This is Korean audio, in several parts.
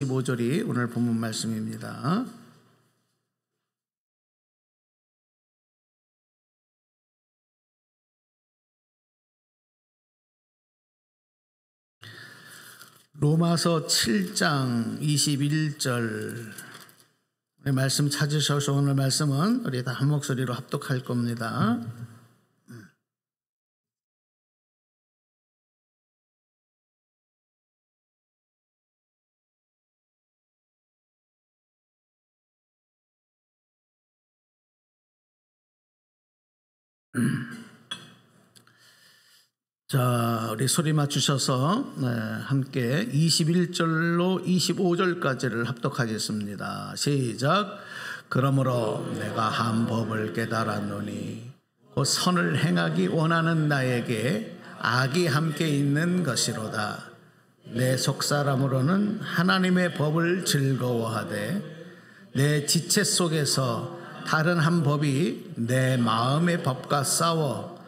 15절이 오늘 본문 말씀입니다. 로마서 7장 21절 말씀 찾으셔서 오늘 말씀은 우리 다 한 목소리로 합독할 겁니다. 자, 우리 소리 맞추셔서 네, 함께 21절로 25절까지를 합독하겠습니다. 시작. 그러므로 내가 한 법을 깨달았노니 곧 선을 행하기 원하는 나에게 악이 함께 있는 것이로다. 내 속사람으로는 하나님의 법을 즐거워하되 내 지체 속에서 다른 한 법이 내 마음의 법과 싸워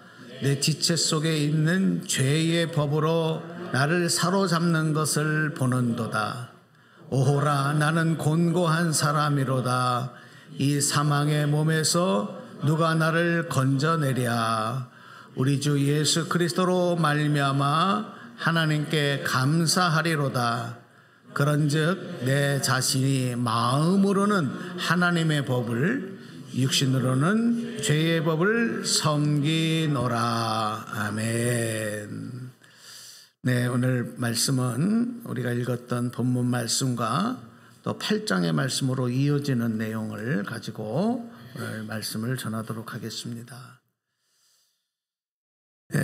내 지체 속에 있는 죄의 법으로 나를 사로잡는 것을 보는도다. 오호라 나는 곤고한 사람이로다. 이 사망의 몸에서 누가 나를 건져내랴. 우리 주 예수 그리스도로 말미암아 하나님께 감사하리로다. 그런즉 내 자신이 마음으로는 하나님의 법을 육신으로는 죄의 법을 섬기노라. 아멘. 네, 오늘 말씀은 우리가 읽었던 본문 말씀과 또 8장의 말씀으로 이어지는 내용을 가지고 오늘 말씀을 전하도록 하겠습니다. 네,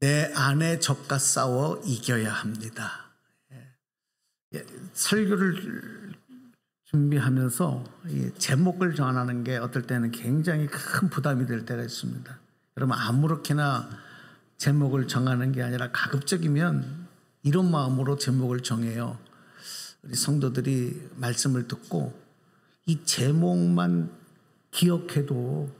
내 안에 적과 싸워 이겨야 합니다. 예. 설교를 준비하면서 제목을 정하는 게 어떨 때는 굉장히 큰 부담이 될 때가 있습니다. 여러분 아무렇게나 제목을 정하는 게 아니라 가급적이면 이런 마음으로 제목을 정해요. 우리 성도들이 말씀을 듣고 이 제목만 기억해도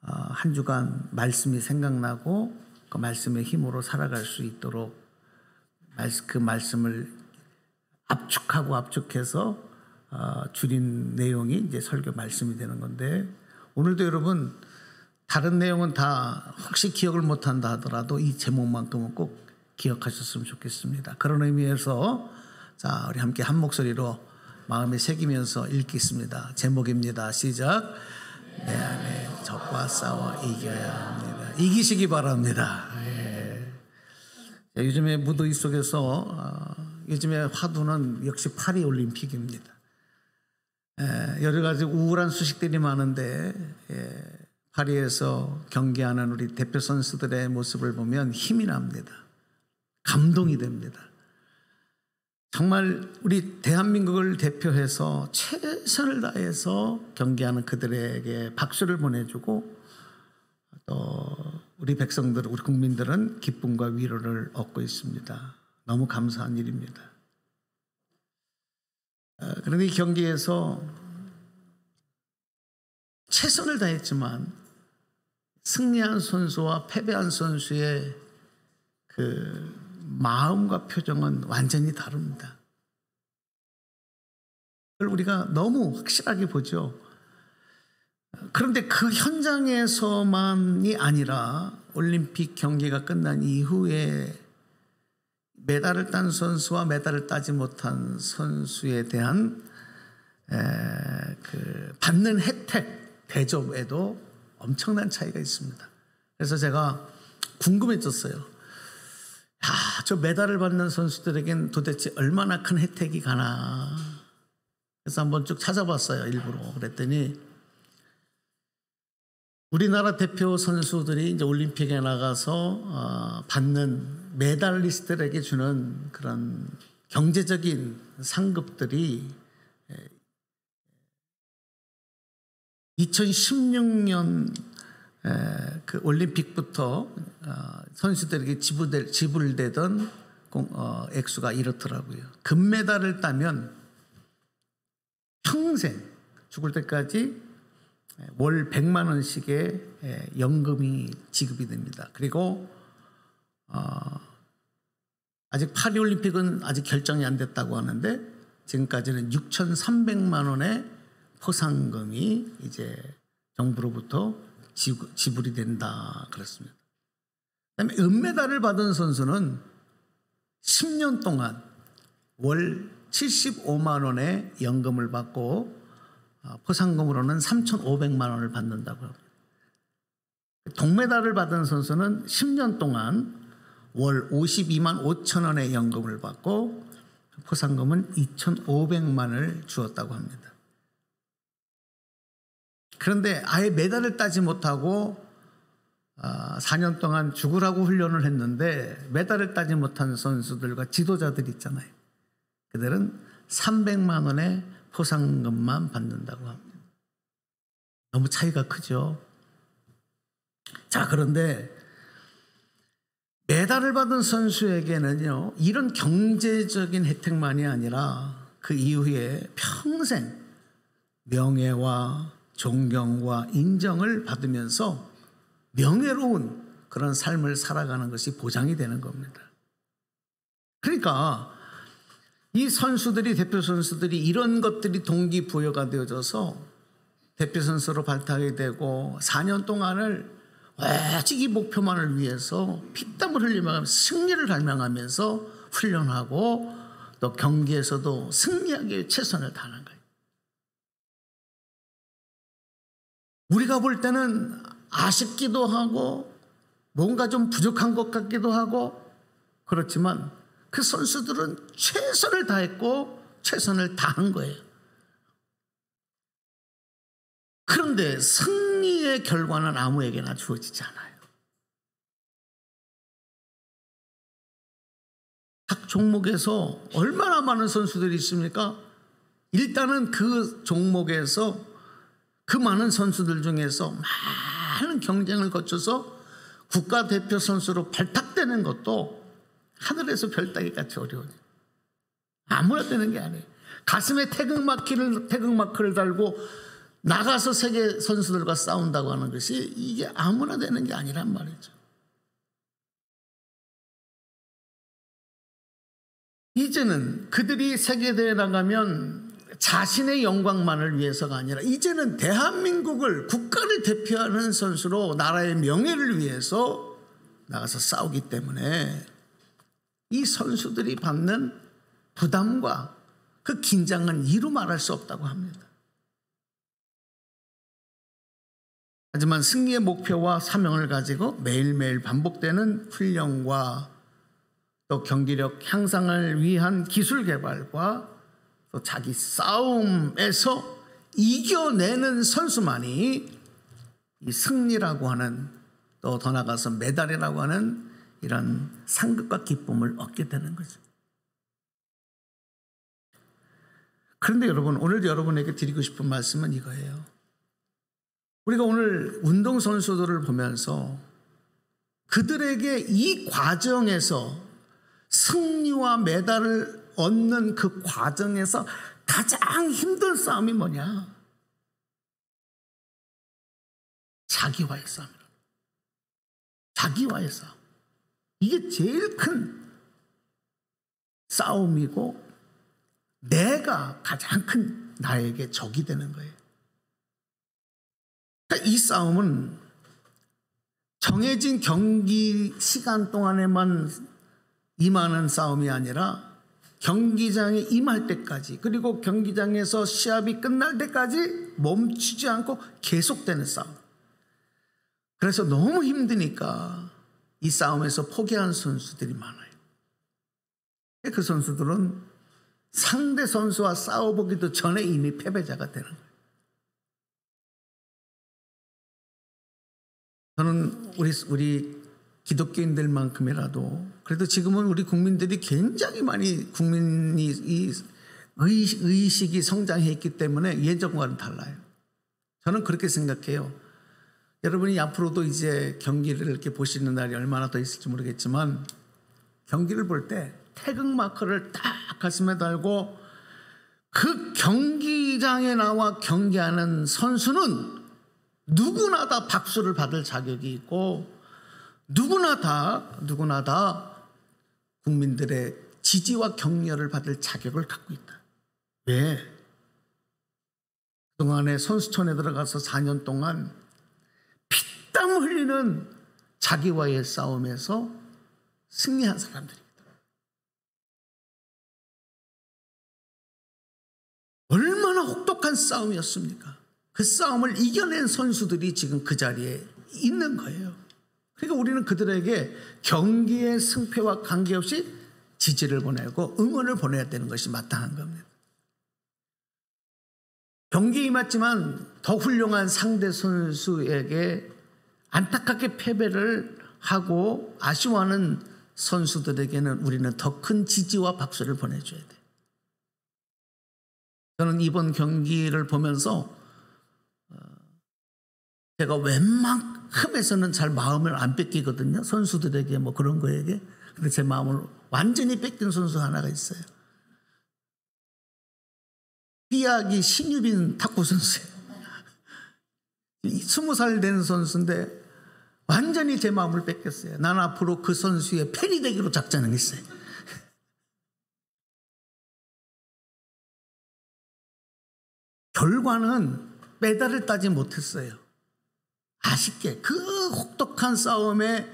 아, 한 주간 말씀이 생각나고 그 말씀의 힘으로 살아갈 수 있도록 그 말씀을 압축하고 압축해서 아, 줄인 내용이 이제 설교 말씀이 되는 건데 오늘도 여러분 다른 내용은 다 혹시 기억을 못한다 하더라도 이 제목만큼은 꼭 기억하셨으면 좋겠습니다. 그런 의미에서 자 우리 함께 한 목소리로 마음에 새기면서 읽겠습니다. 제목입니다. 시작. 내 안에 적과 싸워 이겨야 합니다. 이기시기 바랍니다. 예. 요즘에 무더위 속에서 어, 요즘에 화두는 역시 파리 올림픽입니다. 예, 여러 가지 우울한 소식들이 많은데 예, 파리에서 경기하는 우리 대표 선수들의 모습을 보면 힘이 납니다. 감동이 됩니다. 정말 우리 대한민국을 대표해서 최선을 다해서 경기하는 그들에게 박수를 보내주고 또 우리 백성들, 우리 국민들은 기쁨과 위로를 얻고 있습니다. 너무 감사한 일입니다. 어, 그런데 이 경기에서 최선을 다했지만 승리한 선수와 패배한 선수의 그 마음과 표정은 완전히 다릅니다. 그걸 우리가 너무 확실하게 보죠. 그런데 그 현장에서만이 아니라 올림픽 경기가 끝난 이후에 메달을 딴 선수와 메달을 따지 못한 선수에 대한 에, 그 받는 혜택 대접에도 엄청난 차이가 있습니다. 그래서 제가 궁금해졌어요. 야, 저 메달을 받는 선수들에겐 도대체 얼마나 큰 혜택이 가나. 그래서 한번 쭉 찾아봤어요, 일부러. 그랬더니 우리나라 대표 선수들이 이제 올림픽에 나가서 어, 받는 메달리스트들에게 주는 그런 경제적인 상급들이 2016년 예, 그 올림픽부터 어, 선수들에게 지불되, 던 어, 액수가 이렇더라고요. 금메달을 따면 평생 죽을 때까지 월 100만 원씩의 예, 연금이 지급이 됩니다. 그리고 어 아직 파리올림픽은 아직 결정이 안 됐다고 하는데 지금까지는 6,300만 원의 포상금이 이제 정부로부터 지불이 된다 그렇습니다. 그다음에 은메달을 받은 선수는 10년 동안 월 75만 원의 연금을 받고 어, 포상금으로는 3,500만 원을 받는다고 합니다. 동메달을 받은 선수는 10년 동안 월 52만 5천 원의 연금을 받고 포상금은 2,500만을 주었다고 합니다. 그런데 아예 메달을 따지 못하고 4년 아, 동안 죽으라고 훈련을 했는데 메달을 따지 못한 선수들과 지도자들 있잖아요. 그들은 300만 원의 포상금만 받는다고 합니다. 너무 차이가 크죠. 자, 그런데 메달을 받은 선수에게는요, 이런 경제적인 혜택만이 아니라 그 이후에 평생 명예와 존경과 인정을 받으면서 명예로운 그런 삶을 살아가는 것이 보장이 되는 겁니다. 그러니까 이 선수들이 대표 선수들이 이런 것들이 동기 부여가 되어져서 대표 선수로 발탁이 되고 4년 동안을 오직 이 목표만을 위해서 피땀을 흘리며 승리를 갈망하면서 훈련하고 또 경기에서도 승리하기 위해 최선을 다하는 거예요. 우리가 볼 때는 아쉽기도 하고 뭔가 좀 부족한 것 같기도 하고 그렇지만 그 선수들은 최선을 다했고 최선을 다한 거예요. 그런데 승리의 결과는 아무에게나 주어지지 않아요. 각 종목에서 얼마나 많은 선수들이 있습니까? 일단은 그 종목에서 그 많은 선수들 중에서 많은 경쟁을 거쳐서 국가대표 선수로 발탁되는 것도 하늘에서 별따기까지 어려운 일. 아무나 되는 게 아니에요. 가슴에 태극마크를, 태극마크를 달고 나가서 세계 선수들과 싸운다고 하는 것이 이게 아무나 되는 게 아니란 말이죠. 이제는 그들이 세계대회 나가면 자신의 영광만을 위해서가 아니라 이제는 대한민국을 국가를 대표하는 선수로 나라의 명예를 위해서 나가서 싸우기 때문에 이 선수들이 받는 부담과 그 긴장은 이루 말할 수 없다고 합니다. 하지만 승리의 목표와 사명을 가지고 매일매일 반복되는 훈련과 또 경기력 향상을 위한 기술 개발과 또 자기 싸움에서 이겨내는 선수만이 이 승리라고 하는 또 더 나가서 메달이라고 하는 이런 상급과 기쁨을 얻게 되는 거죠. 그런데 여러분, 오늘 여러분에게 드리고 싶은 말씀은 이거예요. 우리가 오늘 운동선수들을 보면서 그들에게 이 과정에서 승리와 메달을 얻는 그 과정에서 가장 힘든 싸움이 뭐냐? 자기와의 싸움. 자기와의 싸움. 이게 제일 큰 싸움이고 내가 가장 큰 나에게 적이 되는 거예요. 그러니까 이 싸움은 정해진 경기 시간 동안에만 임하는 싸움이 아니라 경기장에 임할 때까지 그리고 경기장에서 시합이 끝날 때까지 멈추지 않고 계속되는 싸움. 그래서 너무 힘드니까 이 싸움에서 포기한 선수들이 많아요. 그 선수들은 상대 선수와 싸워보기도 전에 이미 패배자가 되는 거예요. 저는 우리, 우리 기독교인들만큼이라도 그래도 지금은 우리 국민들이 굉장히 많이 국민이 이 의식이 성장했기 때문에 예전과는 달라요. 저는 그렇게 생각해요. 여러분이 앞으로도 이제 경기를 이렇게 보시는 날이 얼마나 더 있을지 모르겠지만 경기를 볼 때 태극 마크를딱 가슴에 달고 그 경기장에 나와 경기하는 선수는 누구나 다 박수를 받을 자격이 있고 누구나 다 누구나 다 국민들의 지지와 격려를 받을 자격을 갖고 있다. 왜? 그동안에 선수촌에 들어가서 4년 동안 땀 흘리는 자기와의 싸움에서 승리한 사람들입니다. 얼마나 혹독한 싸움이었습니까? 그 싸움을 이겨낸 선수들이 지금 그 자리에 있는 거예요. 그러니까 우리는 그들에게 경기의 승패와 관계없이 지지를 보내고 응원을 보내야 되는 것이 마땅한 겁니다. 경기 임했지만 더 훌륭한 상대 선수에게 안타깝게 패배를 하고 아쉬워하는 선수들에게는 우리는 더 큰 지지와 박수를 보내줘야 돼. 저는 이번 경기를 보면서 어, 제가 웬만큼에서는 잘 마음을 안 뺏기거든요. 선수들에게 뭐 그런 거에게. 근데 제 마음을 완전히 뺏긴 선수 하나가 있어요. 삐약이 신유빈 탁구 선수예요. 20살 된 선수인데 완전히 제 마음을 뺏겼어요. 난 앞으로 그 선수의 팬이 되기로 작전을 했어요. 결과는 메달을 따지 못했어요. 아쉽게 그 혹독한 싸움에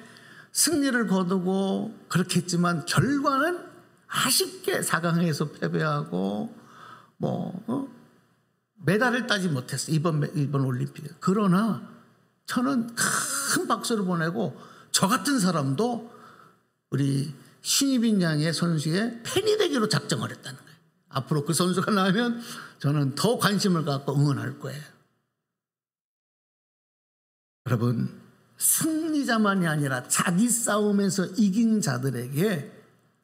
승리를 거두고 그렇게 했지만 결과는 아쉽게 4강에서 패배하고 뭐 어? 메달을 따지 못했어 이번 이번 올림픽. 그러나 저는 큰 박수를 보내고 저 같은 사람도 우리 신입인 양의 선수의 팬이 되기로 작정을 했다는 거예요. 앞으로 그 선수가 나오면 저는 더 관심을 갖고 응원할 거예요. 여러분, 승리자만이 아니라 자기 싸움에서 이긴 자들에게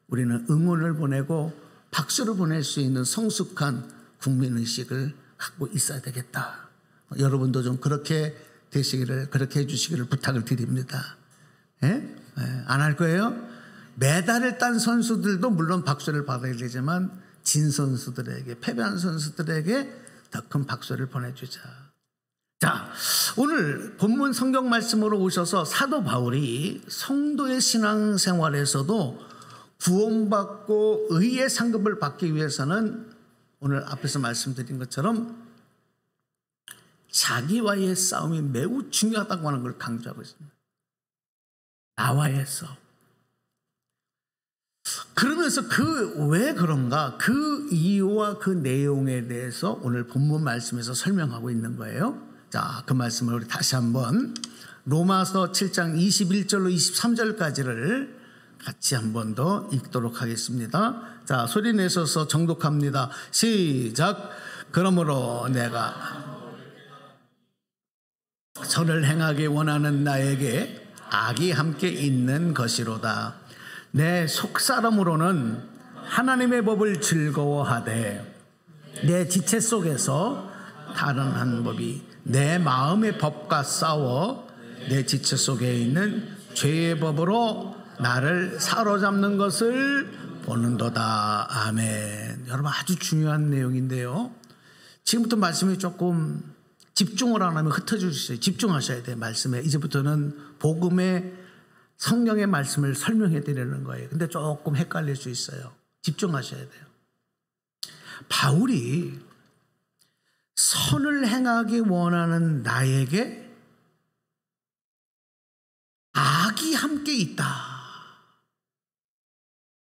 우리는 응원을 보내고 박수를 보낼 수 있는 성숙한 국민의식을 갖고 있어야 되겠다. 여러분도 좀 그렇게 되시기를 그렇게 해주시기를 부탁을 드립니다. 예? 예. 안 할 거예요? 메달을 딴 선수들도 물론 박수를 받아야 되지만 진 선수들에게 패배한 선수들에게 더 큰 박수를 보내주자. 자, 오늘 본문 성경 말씀으로 오셔서 사도 바울이 성도의 신앙 생활에서도 구원받고 의의 상급을 받기 위해서는 오늘 앞에서 말씀드린 것처럼 자기와의 싸움이 매우 중요하다고 하는 걸 강조하고 있습니다. 나와의 싸움. 그러면서 그 왜 그런가 그 이유와 그 내용에 대해서 오늘 본문 말씀에서 설명하고 있는 거예요. 자, 그 말씀을 우리 다시 한번 로마서 7장 21절로 23절까지를 같이 한 번 더 읽도록 하겠습니다. 자, 소리 내셔서 정독합니다. 시작. 그러므로 내가 선을 행하기 원하는 나에게 악이 함께 있는 것이로다. 내 속사람으로는 하나님의 법을 즐거워하되 내 지체 속에서 다른 한 법이 내 마음의 법과 싸워 내 지체 속에 있는 죄의 법으로 나를 사로잡는 것을 보는도다. 아멘. 여러분 아주 중요한 내용인데요. 지금부터 말씀이 조금 집중을 안 하면 흩어질 수 있어요. 집중하셔야 돼요. 말씀에. 이제부터는 복음의 성령의 말씀을 설명해 드리는 거예요. 근데 조금 헷갈릴 수 있어요. 집중하셔야 돼요. 바울이 선을 행하기 원하는 나에게 악이 함께 있다.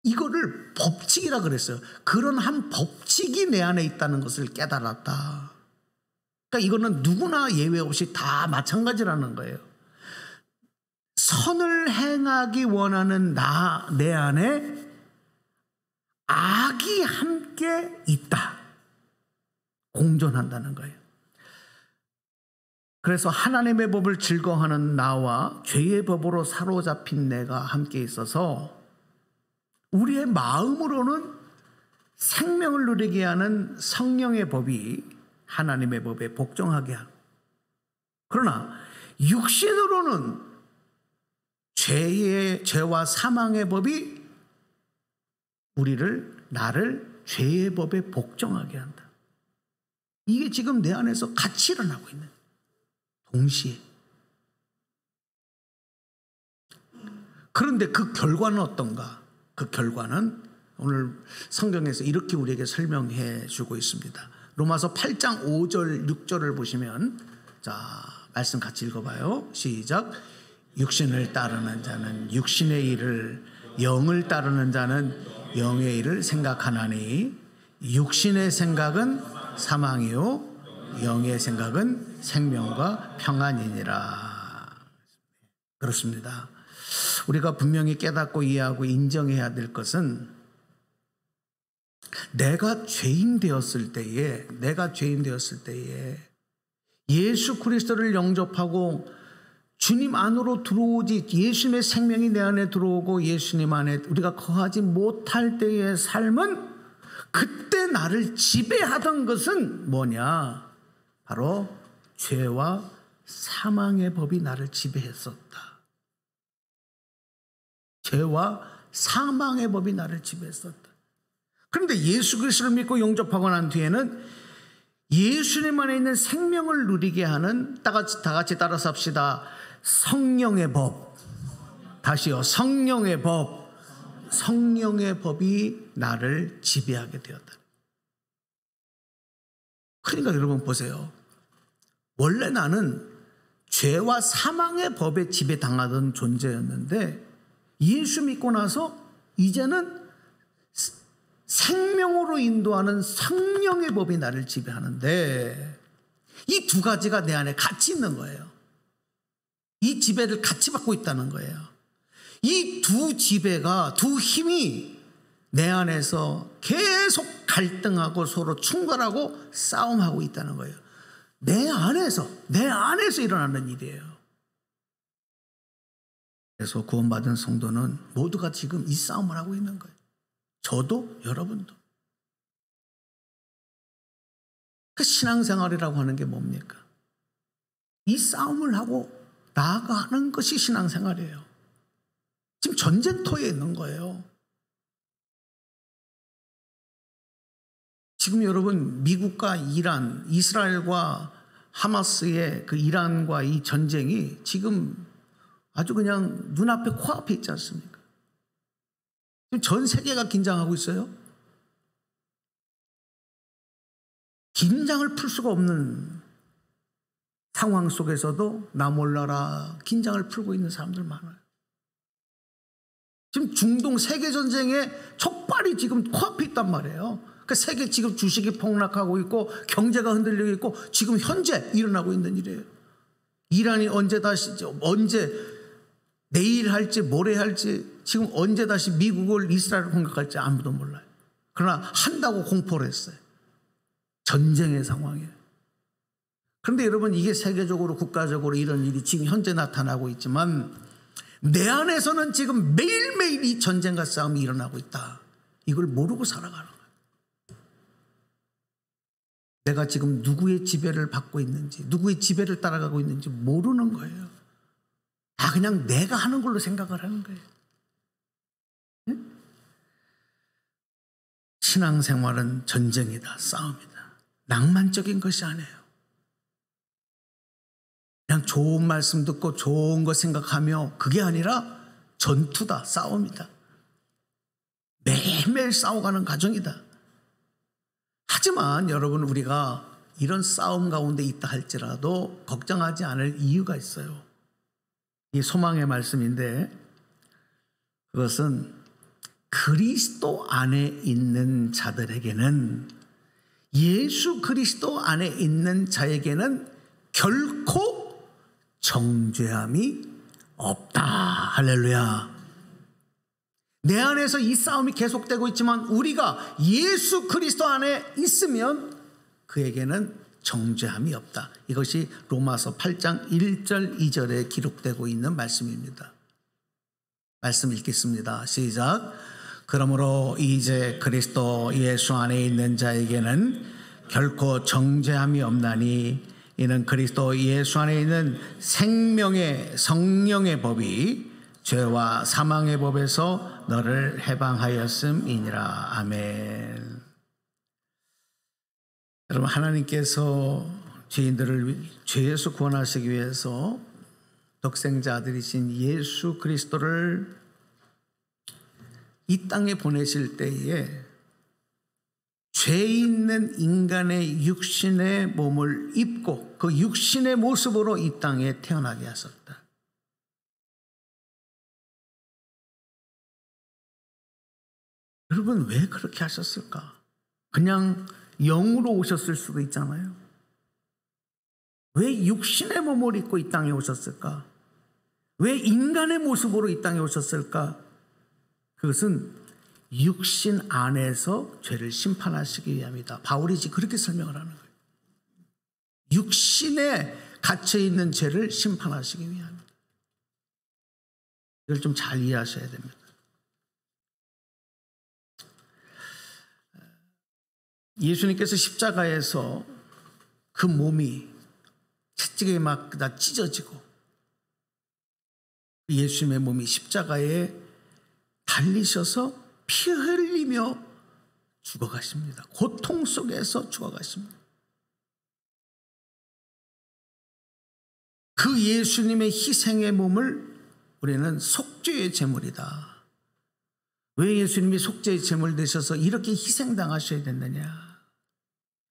이거를 법칙이라 그랬어요. 그런 한 법칙이 내 안에 있다는 것을 깨달았다. 그러니까 이거는 누구나 예외 없이 다 마찬가지라는 거예요. 선을 행하기 원하는 나, 내 안에 악이 함께 있다. 공존한다는 거예요. 그래서 하나님의 법을 즐거워하는 나와 죄의 법으로 사로잡힌 내가 함께 있어서 우리의 마음으로는 생명을 누리게 하는 성령의 법이 하나님의 법에 복종하게 하고 그러나 육신으로는 죄의 죄와 사망의 법이 우리를 나를 죄의 법에 복종하게 한다. 이게 지금 내 안에서 같이 일어나고 있는 동시에 그런데 그 결과는 어떤가? 그 결과는 오늘 성경에서 이렇게 우리에게 설명해 주고 있습니다. 로마서 8장 5절 6절을 보시면 자 말씀 같이 읽어봐요. 시작. 육신을 따르는 자는 육신의 일을 영을 따르는 자는 영의 일을 생각하나니 육신의 생각은 사망이요 영의 생각은 생명과 평안이니라. 그렇습니다. 우리가 분명히 깨닫고 이해하고 인정해야 될 것은 내가 죄인 되었을 때에 내가 죄인 되었을 때에 예수 그리스도를 영접하고 주님 안으로 들어오지 예수님의 생명이 내 안에 들어오고 예수님 안에 우리가 거하지 못할 때의 삶은 그때 나를 지배하던 것은 뭐냐? 바로 죄와 사망의 법이 나를 지배했었다. 죄와 사망의 법이 나를 지배했었다. 그런데 예수 그리스도를 믿고 영접하고 난 뒤에는 예수님 안에 있는 생명을 누리게 하는 다 같이, 다 같이 따라서 합시다. 성령의 법. 다시요. 성령의 법. 성령의 법이 나를 지배하게 되었다. 그러니까 여러분 보세요. 원래 나는 죄와 사망의 법에 지배당하던 존재였는데 예수 믿고 나서 이제는 생명으로 인도하는 성령의 법이 나를 지배하는데 이 두 가지가 내 안에 같이 있는 거예요. 이 지배를 같이 받고 있다는 거예요. 이 두 지배가 두 힘이 내 안에서 계속 갈등하고 서로 충돌하고 싸움하고 있다는 거예요. 내 안에서 내 안에서 일어나는 일이에요. 그래서 구원받은 성도는 모두가 지금 이 싸움을 하고 있는 거예요. 저도 여러분도. 그 신앙생활이라고 하는 게 뭡니까? 이 싸움을 하고 나아가는 것이 신앙생활이에요. 지금 전쟁터에 있는 거예요. 지금 여러분 미국과 이란, 이스라엘과 하마스의 그 이란과 이 전쟁이 지금 아주 그냥 눈앞에 코앞에 있지 않습니까? 전 세계가 긴장하고 있어요. 긴장을 풀 수가 없는 상황 속에서도 나 몰라라 긴장을 풀고 있는 사람들 많아요. 지금 중동 세계 전쟁에 촉발이 지금 코앞에 있단 말이에요. 그 세계 지금 주식이 폭락하고 있고 경제가 흔들리고 있고 지금 현재 일어나고 있는 일이에요. 이란이 언제 다시 언제 내일 할지 모레 할지 지금 언제 다시 미국을 이스라엘을 공격할지 아무도 몰라요. 그러나 한다고 공포를 했어요. 전쟁의 상황이에요. 그런데 여러분 이게 세계적으로 국가적으로 이런 일이 지금 현재 나타나고 있지만 내 안에서는 지금 매일매일 이 전쟁과 싸움이 일어나고 있다. 이걸 모르고 살아가는 거예요. 내가 지금 누구의 지배를 받고 있는지, 누구의 지배를 따라가고 있는지 모르는 거예요. 다 그냥 내가 하는 걸로 생각을 하는 거예요. 신앙생활은 전쟁이다, 싸움이다. 낭만적인 것이 아니에요. 그냥 좋은 말씀 듣고 좋은 거 생각하며 그게 아니라 전투다, 싸움이다. 매일매일 싸워가는 과정이다 하지만 여러분 우리가 이런 싸움 가운데 있다 할지라도 걱정하지 않을 이유가 있어요. 이 소망의 말씀인데 그것은 그리스도 안에 있는 자들에게는 예수 그리스도 안에 있는 자에게는 결코 정죄함이 없다. 할렐루야. 내 안에서 이 싸움이 계속되고 있지만 우리가 예수 그리스도 안에 있으면 그에게는 정죄함이 없다. 이것이 로마서 8장 1절 2절에 기록되고 있는 말씀입니다. 말씀 읽겠습니다. 시작. 그러므로 이제 그리스도 예수 안에 있는 자에게는 결코 정죄함이 없나니 이는 그리스도 예수 안에 있는 생명의 성령의 법이 죄와 사망의 법에서 너를 해방하였음이니라. 아멘. 여러분 하나님께서 죄인들을 죄에서 구원하시기 위해서 독생자 들이신 예수 그리스도를 이 땅에 보내실 때에 죄 있는 인간의 육신의 몸을 입고 그 육신의 모습으로 이 땅에 태어나게 하셨다. 여러분 왜 그렇게 하셨을까? 그냥 영으로 오셨을 수도 있잖아요. 왜 육신의 몸을 입고 이 땅에 오셨을까? 왜 인간의 모습으로 이 땅에 오셨을까? 그것은 육신 안에서 죄를 심판하시기 위함이다. 바울이 지 그렇게 설명을 하는 거예요. 육신에 갇혀 있는 죄를 심판하시기 위함이다. 이걸 좀 잘 이해하셔야 됩니다. 예수님께서 십자가에서 그 몸이 채찍에 막다 찢어지고 예수님의 몸이 십자가에 달리셔서 피 흘리며 죽어가십니다. 고통 속에서 죽어가십니다. 그 예수님의 희생의 몸을 우리는 속죄의 제물이다. 왜 예수님이 속죄의 제물 되셔서 이렇게 희생당하셔야 됐느냐?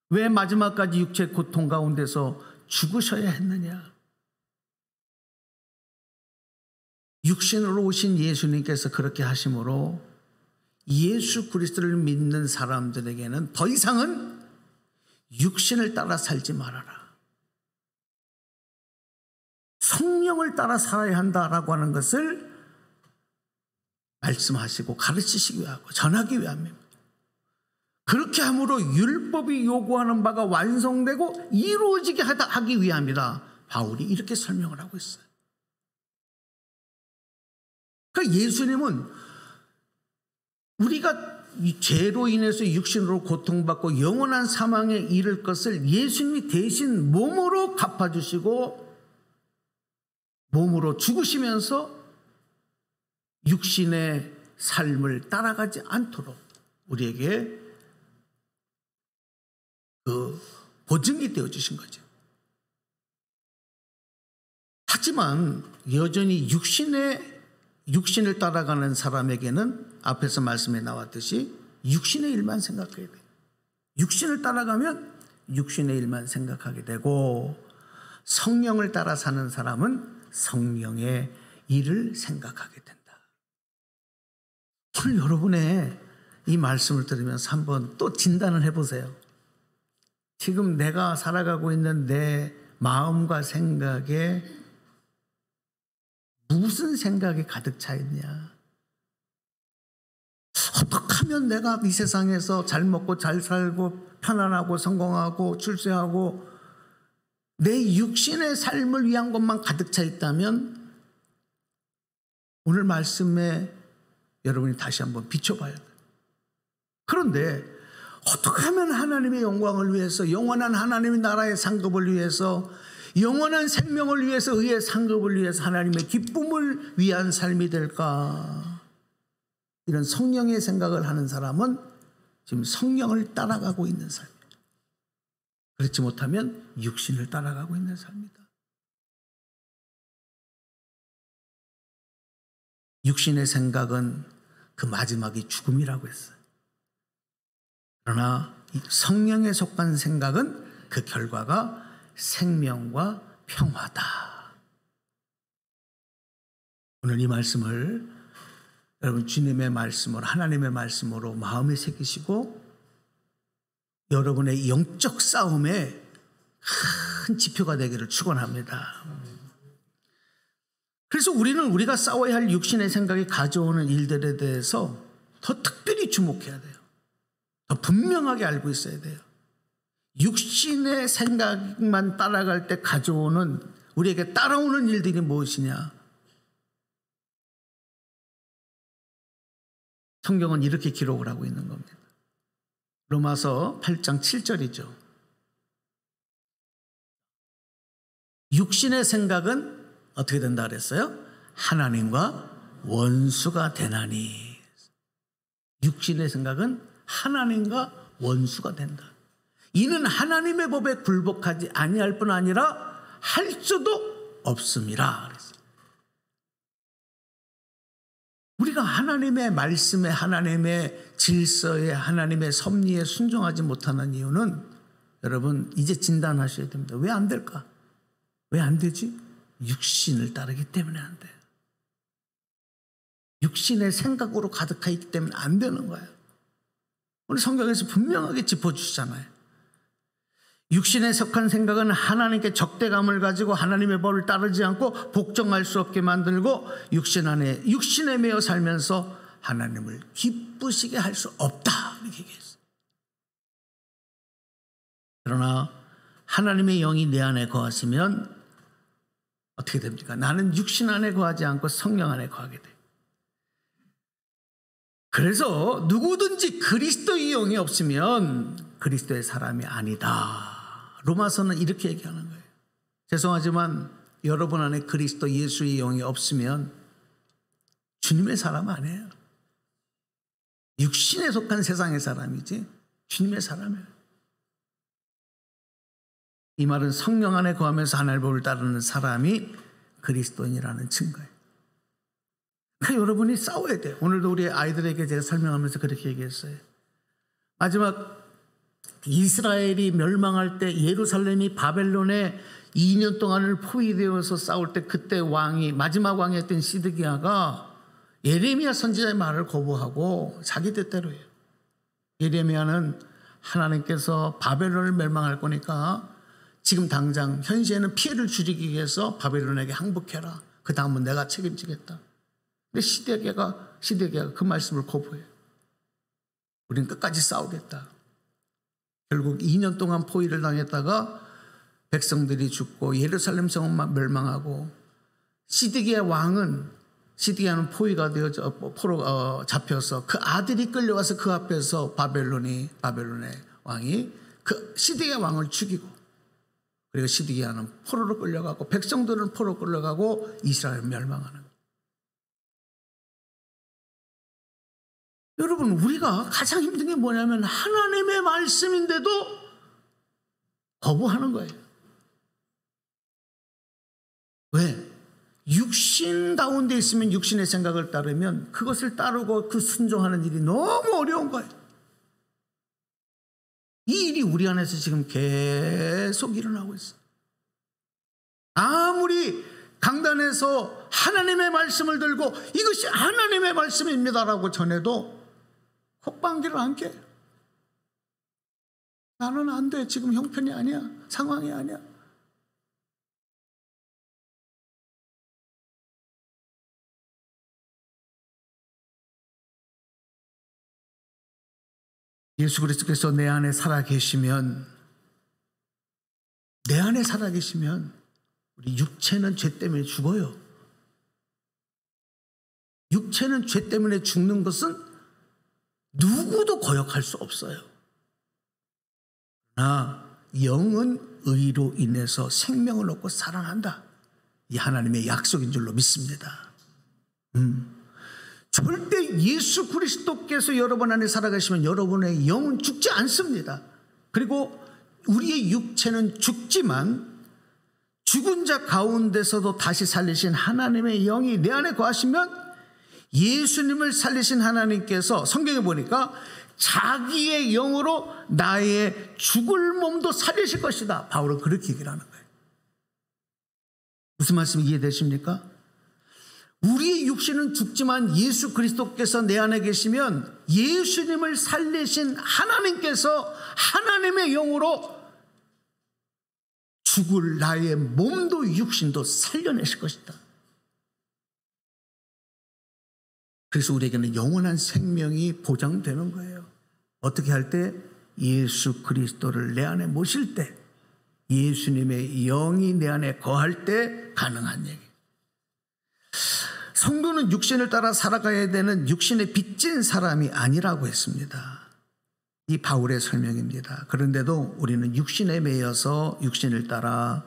왜 마지막까지 육체 고통 가운데서 죽으셔야 했느냐? 육신으로 오신 예수님께서 그렇게 하심으로 예수 그리스도를 믿는 사람들에게는 더 이상은 육신을 따라 살지 말아라. 성령을 따라 살아야 한다라고 하는 것을 말씀하시고 가르치시기 위하고 전하기 위함입니다. 그렇게 함으로 율법이 요구하는 바가 완성되고 이루어지게 하기 위함이다. 바울이 이렇게 설명을 하고 있어요. 그러니까 예수님은 우리가 죄로 인해서 육신으로 고통받고 영원한 사망에 이를 것을 예수님이 대신 몸으로 갚아주시고 몸으로 죽으시면서 육신의 삶을 따라가지 않도록 우리에게 그 보증이 되어 주신 거죠. 하지만 여전히 육신의 육신을 따라가는 사람에게는 앞에서 말씀에 나왔듯이 육신의 일만 생각해야 돼. 육신을 따라가면 육신의 일만 생각하게 되고 성령을 따라 사는 사람은 성령의 일을 생각하게 된다. 오늘 여러분의 이 말씀을 들으면서 한번 또 진단을 해보세요. 지금 내가 살아가고 있는 내 마음과 생각에 무슨 생각이 가득 차 있냐? 어떻게 하면 내가 이 세상에서 잘 먹고 잘 살고 편안하고 성공하고 출세하고 내 육신의 삶을 위한 것만 가득 차 있다면 오늘 말씀에 여러분이 다시 한번 비춰봐야 돼 그런데 어떻게 하면 하나님의 영광을 위해서 영원한 하나님의 나라의 상급을 위해서 영원한 생명을 위해서 의의 상급을 위해서 하나님의 기쁨을 위한 삶이 될까? 이런 성령의 생각을 하는 사람은 지금 성령을 따라가고 있는 삶이에요. 그렇지 못하면 육신을 따라가고 있는 삶이다. 육신의 생각은 그 마지막이 죽음이라고 했어요. 그러나 성령에 속한 생각은 그 결과가 생명과 평화다. 오늘 이 말씀을 여러분 주님의 말씀으로 하나님의 말씀으로 마음에 새기시고 여러분의 영적 싸움에 큰 지표가 되기를 축원합니다. 그래서 우리는 우리가 싸워야 할 육신의 생각이 가져오는 일들에 대해서 더 특별히 주목해야 돼요. 더 분명하게 알고 있어야 돼요. 육신의 생각만 따라갈 때 가져오는 우리에게 따라오는 일들이 무엇이냐? 성경은 이렇게 기록을 하고 있는 겁니다. 로마서 8장 7절이죠. 육신의 생각은 어떻게 된다 그랬어요? 하나님과 원수가 되나니. 육신의 생각은 하나님과 원수가 된다. 이는 하나님의 법에 굴복하지 아니할 뿐 아니라 할 수도 없습니다. 우리가 하나님의 말씀에 하나님의 질서에 하나님의 섭리에 순종하지 못하는 이유는 여러분 이제 진단하셔야 됩니다. 왜 안 될까? 왜 안 되지? 육신을 따르기 때문에 안 돼요. 육신의 생각으로 가득하기 때문에 안 되는 거예요. 오늘 성경에서 분명하게 짚어주잖아요 육신에 속한 생각은 하나님께 적대감을 가지고 하나님의 법을 따르지 않고 복종할 수 없게 만들고 육신 안에 육신에 매여 살면서 하나님을 기쁘시게 할 수 없다 이렇게 얘기했어요. 그러나 하나님의 영이 내 안에 거하시면 어떻게 됩니까? 나는 육신 안에 거하지 않고 성령 안에 거하게 돼. 그래서 누구든지 그리스도의 영이 없으면 그리스도의 사람이 아니다. 로마서는 이렇게 얘기하는 거예요. 죄송하지만 여러분 안에 그리스도 예수의 영이 없으면 주님의 사람 아니에요. 육신에 속한 세상의 사람이지 주님의 사람이에요. 이 말은 성령 안에 거하면서 하나님을 따르는 사람이 그리스도인이라는 증거예요. 그러니까 여러분이 싸워야 돼 오늘도 우리 아이들에게 제가 설명하면서 그렇게 얘기했어요. 마지막 이스라엘이 멸망할 때 예루살렘이 바벨론에 2년 동안을 포위되어서 싸울 때 그때 왕이 마지막 왕이었던 시드기야가 예레미야 선지자의 말을 거부하고 자기 뜻대로 해요. 예레미야는 하나님께서 바벨론을 멸망할 거니까 지금 당장 현시에는 피해를 줄이기 위해서 바벨론에게 항복해라. 그 다음은 내가 책임지겠다. 근데 시드기야가 시드기야가 그 말씀을 거부해요. 우린 끝까지 싸우겠다. 결국 2년 동안 포위를 당했다가 백성들이 죽고 예루살렘 성은 멸망하고 시드기의 왕은 시드기아는 포위가 되어 포로 어, 잡혀서 그 아들이 끌려와서 그 앞에서 바벨론이 바벨론의 왕이 그시기아 왕을 죽이고 그리고 시드기아는 포로로 끌려가고 백성들은 포로 끌려가고 이스라엘 멸망하는 여러분, 우리가 가장 힘든 게 뭐냐면 하나님의 말씀인데도 거부하는 거예요. 왜? 육신가운데 있으면 육신의 생각을 따르면 그것을 따르고 그 순종하는 일이 너무 어려운 거예요. 이 일이 우리 안에서 지금 계속 일어나고 있어. 요 아무리 강단에서 하나님의 말씀을 들고 이것이 하나님의 말씀입니다라고 전해도 헛방귀를 안 깨. 나는 안 돼. 지금 형편이 아니야. 상황이 아니야. 예수 그리스도께서 내 안에 살아 계시면 내 안에 살아 계시면 우리 육체는 죄 때문에 죽어요. 육체는 죄 때문에 죽는 것은 누구도 거역할 수 없어요. 그러나 영은 의로 인해서 생명을 얻고 살아난다. 이 하나님의 약속인 줄로 믿습니다. 음. 절대 예수 그리스도께서 여러분 안에 살아가시면 여러분의 영은 죽지 않습니다. 그리고 우리의 육체는 죽지만 죽은 자 가운데서도 다시 살리신 하나님의 영이 내 안에 거하시면 예수님을 살리신 하나님께서 성경에 보니까 자기의 영으로 나의 죽을 몸도 살리실 것이다. 바울은 그렇게 얘기를 하는 거예요. 무슨 말씀 이해되십니까? 우리의 육신은 죽지만 예수 그리스도께서 내 안에 계시면 예수님을 살리신 하나님께서 하나님의 영으로 죽을 나의 몸도 육신도 살려내실 것이다. 그래서 우리에게는 영원한 생명이 보장되는 거예요. 어떻게 할 때? 예수 그리스도를 내 안에 모실 때, 예수님의 영이 내 안에 거할 때 가능한 얘기. 성도는 육신을 따라 살아가야 되는 육신에 빚진 사람이 아니라고 했습니다. 이 바울의 설명입니다. 그런데도 우리는 육신에 매여서 육신을 따라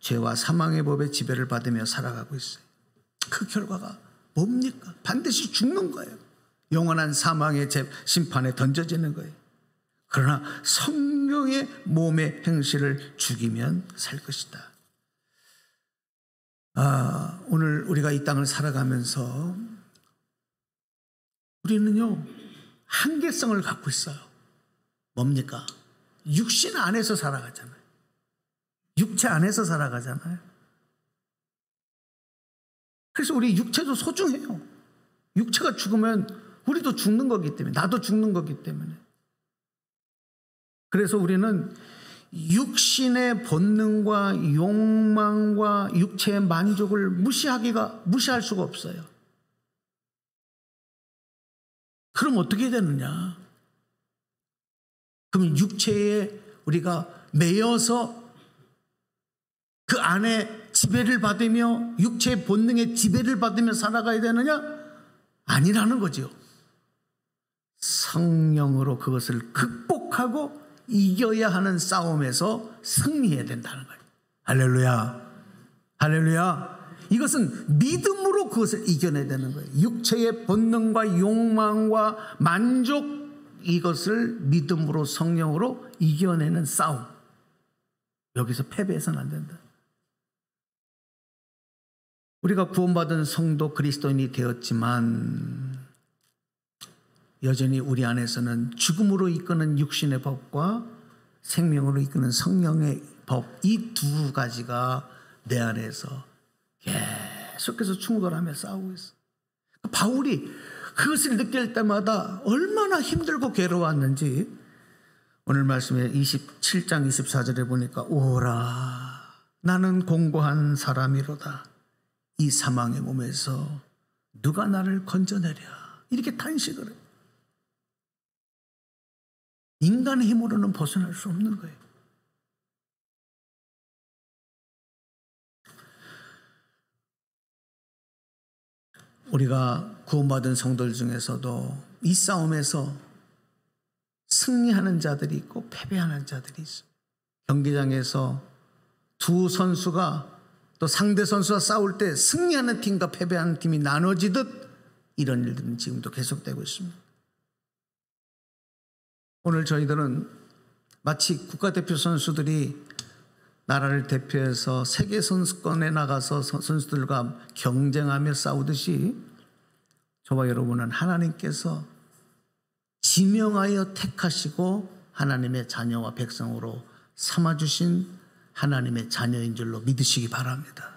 죄와 사망의 법의 지배를 받으며 살아가고 있어요. 그 결과가 뭡니까? 반드시 죽는 거예요. 영원한 사망의 심판에 던져지는 거예요. 그러나 성령의 몸의 행실을 죽이면 살 것이다. 아, 오늘 우리가 이 땅을 살아가면서 우리는요, 한계성을 갖고 있어요. 뭡니까? 육신 안에서 살아가잖아요. 육체 안에서 살아가잖아요. 그래서 우리 육체도 소중해요. 육체가 죽으면 우리도 죽는 거기 때문에, 나도 죽는 거기 때문에. 그래서 우리는 육신의 본능과 욕망과 육체의 만족을 무시하기가, 무시할 수가 없어요. 그럼 어떻게 되느냐? 그럼 육체에 우리가 매여서 그 안에 지배를 받으며 육체의 본능의 지배를 받으며 살아가야 되느냐? 아니라는 거지 성령으로 그것을 극복하고 이겨야 하는 싸움에서 승리해야 된다는 거예요. 할렐루야. 할렐루야. 이것은 믿음으로 그것을 이겨내야 되는 거예요. 육체의 본능과 욕망과 만족 이것을 믿음으로 성령으로 이겨내는 싸움. 여기서 패배해서는 안 된다. 우리가 구원받은 성도 그리스도인이 되었지만 여전히 우리 안에서는 죽음으로 이끄는 육신의 법과 생명으로 이끄는 성령의 법 이 두 가지가 내 안에서 계속해서 충돌하며 싸우고 있어. 그러니까 바울이 그것을 느낄 때마다 얼마나 힘들고 괴로웠는지 오늘 말씀에 27장 24절에 보니까 오라 나는 공고한 사람이로다. 이 사망의 몸에서 누가 나를 건져내랴. 이렇게 탄식을 해요. 인간의 힘으로는 벗어날 수 없는 거예요. 우리가 구원받은 성들 중에서도 이 싸움에서 승리하는 자들이 있고 패배하는 자들이 있어. 요 경기장에서 두 선수가 또 상대 선수와 싸울 때 승리하는 팀과 패배하는 팀이 나눠지듯 이런 일들은 지금도 계속되고 있습니다. 오늘 저희들은 마치 국가대표 선수들이 나라를 대표해서 세계 선수권에 나가서 선수들과 경쟁하며 싸우듯이 저와 여러분은 하나님께서 지명하여 택하시고 하나님의 자녀와 백성으로 삼아주신 하나님의 자녀인 줄로 믿으시기 바랍니다.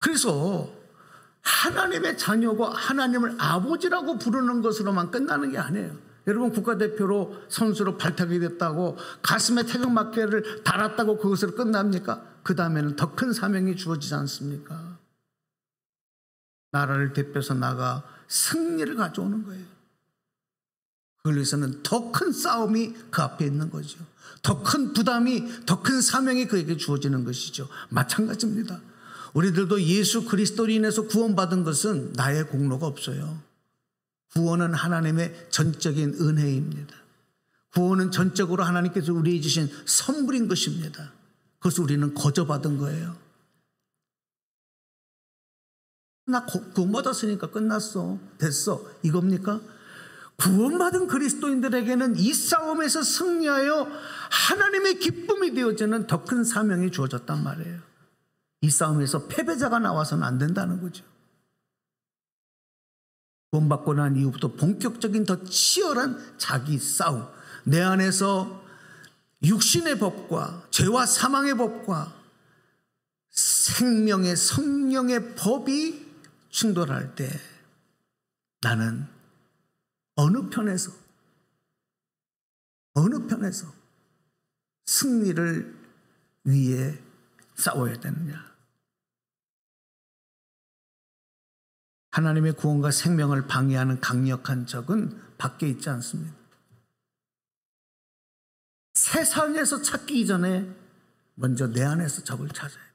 그래서 하나님의 자녀고 하나님을 아버지라고 부르는 것으로만 끝나는 게 아니에요. 여러분 국가대표로 선수로 발탁이 됐다고 가슴에 태극마켓를 달았다고 그것으로 끝납니까? 그 다음에는 더 큰 사명이 주어지지 않습니까? 나라를 대표해서 나가 승리를 가져오는 거예요. 그걸 위해서는 더 큰 싸움이 그 앞에 있는 거죠. 더큰 부담이, 더 큰 사명이 그에게 주어지는 것이죠. 마찬가지입니다. 우리들도 예수 그리스도로 인해서 구원받은 것은 나의 공로가 없어요. 구원은 하나님의 전적인 은혜입니다. 구원은 전적으로 하나님께서 우리에게 주신 선물인 것입니다. 그것을 우리는 거저받은 거예요. 나 공, 공 받았으니까 끝났어. 됐어. 이겁니까? 구원받은 그리스도인들에게는 이 싸움에서 승리하여 하나님의 기쁨이 되어지는 더 큰 사명이 주어졌단 말이에요. 이 싸움에서 패배자가 나와서는 안 된다는 거죠. 구원받고 난 이후부터 본격적인 더 치열한 자기 싸움. 내 안에서 육신의 법과 죄와 사망의 법과 생명의 성령의 법이 충돌할 때 나는 어느 편에서, 어느 편에서 승리를 위해 싸워야 되느냐. 하나님의 구원과 생명을 방해하는 강력한 적은 밖에 있지 않습니다. 세상에서 찾기 이 전에 먼저 내 안에서 적을 찾아야 돼.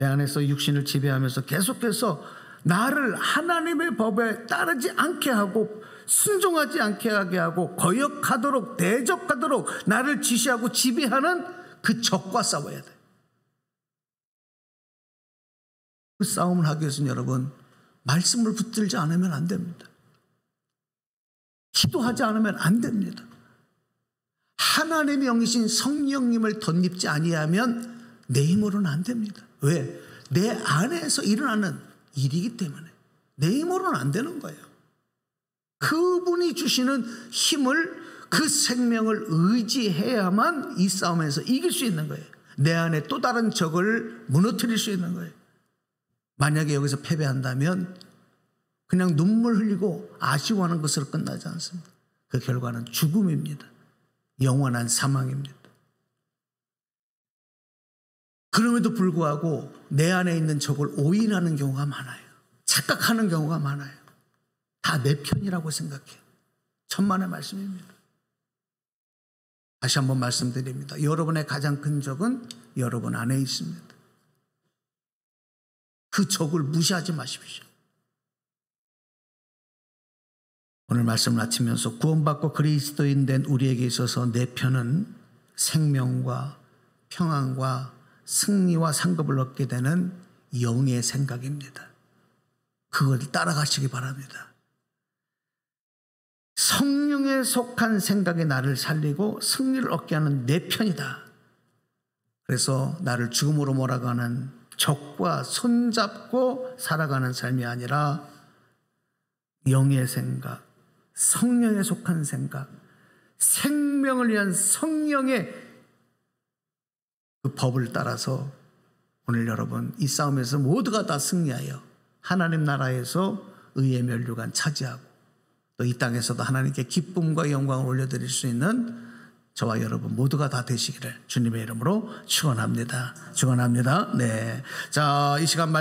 내 안에서 육신을 지배하면서 계속해서 나를 하나님의 법에 따르지 않게 하고 순종하지 않게 하게 하고 거역하도록 대적하도록 나를 지시하고 지배하는 그 적과 싸워야 돼. 그 싸움을 하기 위해서는 여러분 말씀을 붙들지 않으면 안 됩니다. 기도하지 않으면 안 됩니다. 하나님의 영이신 성령님을 덧입지 아니하면 내 힘으로는 안 됩니다. 왜? 내 안에서 일어나는 일이기 때문에 내 힘으로는 안 되는 거예요. 그분이 주시는 힘을 그 생명을 의지해야만 이 싸움에서 이길 수 있는 거예요. 내 안에 또 다른 적을 무너뜨릴 수 있는 거예요. 만약에 여기서 패배한다면 그냥 눈물 흘리고 아쉬워하는 것으로 끝나지 않습니다. 그 결과는 죽음입니다. 영원한 사망입니다. 그럼에도 불구하고 내 안에 있는 적을 오인하는 경우가 많아요. 착각하는 경우가 많아요. 다 내 편이라고 생각해요. 천만의 말씀입니다. 다시 한번 말씀드립니다. 여러분의 가장 큰 적은 여러분 안에 있습니다. 그 적을 무시하지 마십시오. 오늘 말씀을 마치면서 구원받고 그리스도인 된 우리에게 있어서 내 편은 생명과 평안과 승리와 상급을 얻게 되는 영의 생각입니다. 그걸 따라가시기 바랍니다. 성령에 속한 생각이 나를 살리고 승리를 얻게 하는 내 편이다. 그래서 나를 죽음으로 몰아가는 적과 손잡고 살아가는 삶이 아니라 영의 생각, 성령에 속한 생각, 생명을 위한 성령의 그 법을 따라서 오늘 여러분 이 싸움에서 모두가 다 승리하여 하나님 나라에서 의의 멸류관 차지하고 또 이 땅에서도 하나님께 기쁨과 영광을 올려드릴 수 있는 저와 여러분 모두가 다 되시기를 주님의 이름으로 축원합니다. 축원합니다. 네. 자, 이 시간 말씀